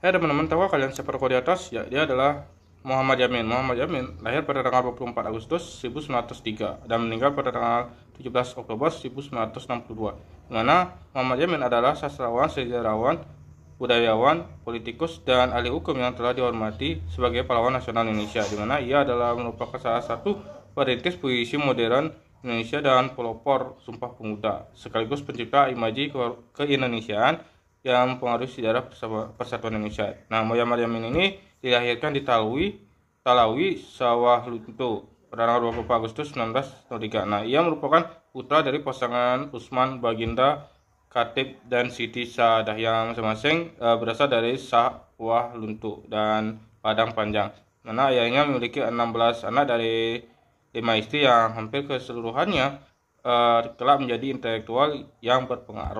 Hai hey, teman-teman, tahu kalian seperti di atas? Ya, dia adalah Muhammad Yamin. Muhammad Yamin lahir pada tanggal 24 Agustus 1903 dan meninggal pada tanggal 17 Oktober 1962. Di mana Muhammad Yamin adalah sastrawan, sejarawan, budayawan, politikus, dan ahli hukum yang telah dihormati sebagai pahlawan nasional Indonesia. Di mana ia adalah merupakan salah satu perintis puisi modern Indonesia dan pelopor Sumpah Pemuda, sekaligus pencipta imaji keindonesiaan yang mempengaruhi sejarah persatuan Indonesia. Nah, Moya Maryam ini dilahirkan di Talawi, Talawi, Sawah pada tanggal 20 Agustus 1903. Nah, ia merupakan putra dari pasangan Usman Baginda Katib dan Siti Sadah yang masing-masing e, berasal dari Sawah Lunto dan Padang Panjang. Mana ayahnya memiliki 16 anak dari lima istri yang hampir keseluruhannya e, telah menjadi intelektual yang berpengaruh.